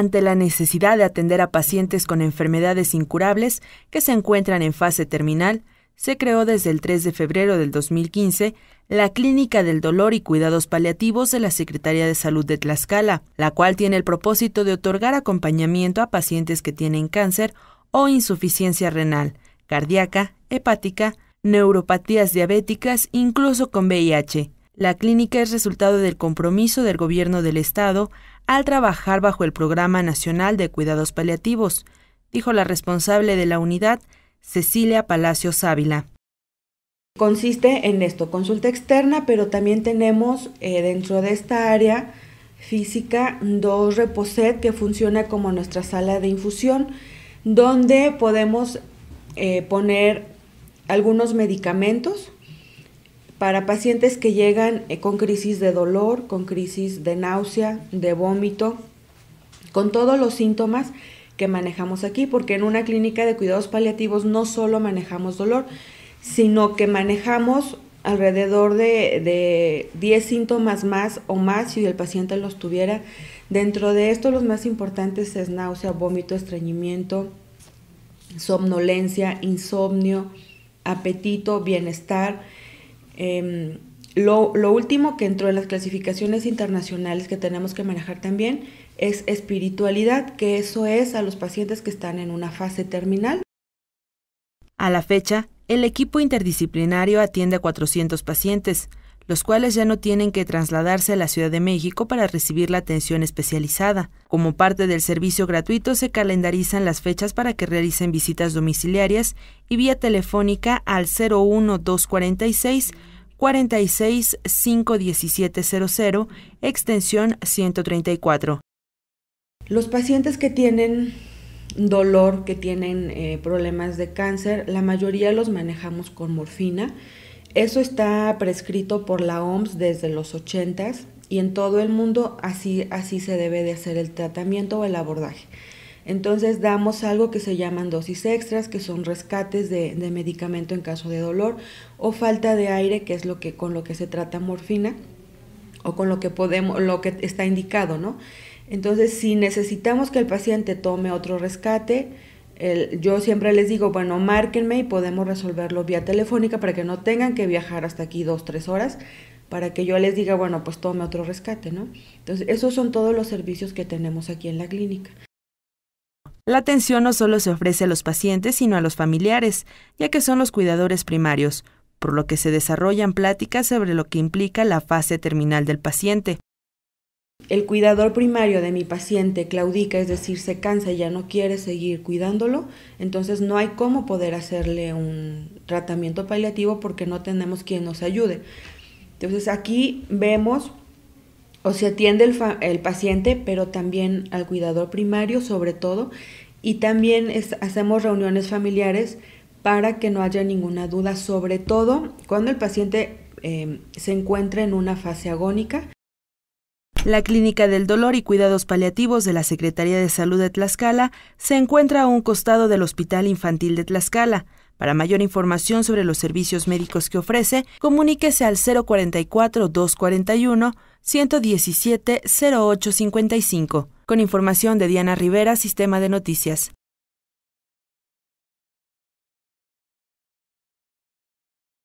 ante la necesidad de atender a pacientes con enfermedades incurables que se encuentran en fase terminal, se creó desde el 3 de febrero del 2015 la Clínica del Dolor y Cuidados Paliativos de la Secretaría de Salud de Tlaxcala, la cual tiene el propósito de otorgar acompañamiento a pacientes que tienen cáncer o insuficiencia renal, cardíaca, hepática, neuropatías diabéticas, incluso con VIH. La clínica es resultado del compromiso del gobierno del Estado al trabajar bajo el Programa Nacional de Cuidados Paliativos, dijo la responsable de la unidad, Cecilia Palacios Ávila. Consiste en esto, consulta externa, pero también tenemos eh, dentro de esta área física dos reposet que funciona como nuestra sala de infusión, donde podemos eh, poner algunos medicamentos para pacientes que llegan eh, con crisis de dolor, con crisis de náusea, de vómito, con todos los síntomas que manejamos aquí, porque en una clínica de cuidados paliativos no solo manejamos dolor, sino que manejamos alrededor de, 10 síntomas más o más si el paciente los tuviera. Dentro de esto los más importantes es náusea, vómito, estreñimiento, somnolencia, insomnio, apetito, bienestar Em, lo, lo, último que entró en las clasificaciones internacionales que tenemos que manejar también es espiritualidad, que eso es a los pacientes que están en una fase terminal. A la fecha, el equipo interdisciplinario atiende a 400 pacientes, los cuales ya no tienen que trasladarse a la Ciudad de México para recibir la atención especializada. Como parte del servicio gratuito se calendarizan las fechas para que realicen visitas domiciliarias y vía telefónica al 01246 4651700, extensión 134. Los pacientes que tienen dolor, que tienen eh, problemas de cáncer, la mayoría los manejamos con morfina. Eso está prescrito por la OMS desde los 80 y en todo el mundo así, así se debe de hacer el tratamiento o el abordaje. Entonces damos algo que se llaman dosis extras, que son rescates de, medicamento en caso de dolor o falta de aire, que es lo que con lo que se trata morfina o con lo que podemos, lo que está indicado, ¿no? Entonces, si necesitamos que el paciente tome otro rescate, yo siempre les digo, bueno, márquenme y podemos resolverlo vía telefónica para que no tengan que viajar hasta aquí dos, tres horas, para que yo les diga, bueno, pues tome otro rescate, ¿no? Entonces, esos son todos los servicios que tenemos aquí en la clínica. La atención no solo se ofrece a los pacientes, sino a los familiares, ya que son los cuidadores primarios, por lo que se desarrollan pláticas sobre lo que implica la fase terminal del paciente. El cuidador primario de mi paciente claudica, es decir, se cansa y ya no quiere seguir cuidándolo, entonces no hay cómo poder hacerle un tratamiento paliativo porque no tenemos quien nos ayude. Entonces aquí vemos o se atiende el, paciente, pero también al cuidador primario sobre todo, y también hacemos reuniones familiares para que no haya ninguna duda, sobre todo cuando el paciente em, se encuentra en una fase agónica. La Clínica del Dolor y Cuidados Paliativos de la Secretaría de Salud de Tlaxcala se encuentra a un costado del Hospital Infantil de Tlaxcala. Para mayor información sobre los servicios médicos que ofrece, comuníquese al 044-241-117-0855. Con información de Diana Rivera, Sistema de Noticias.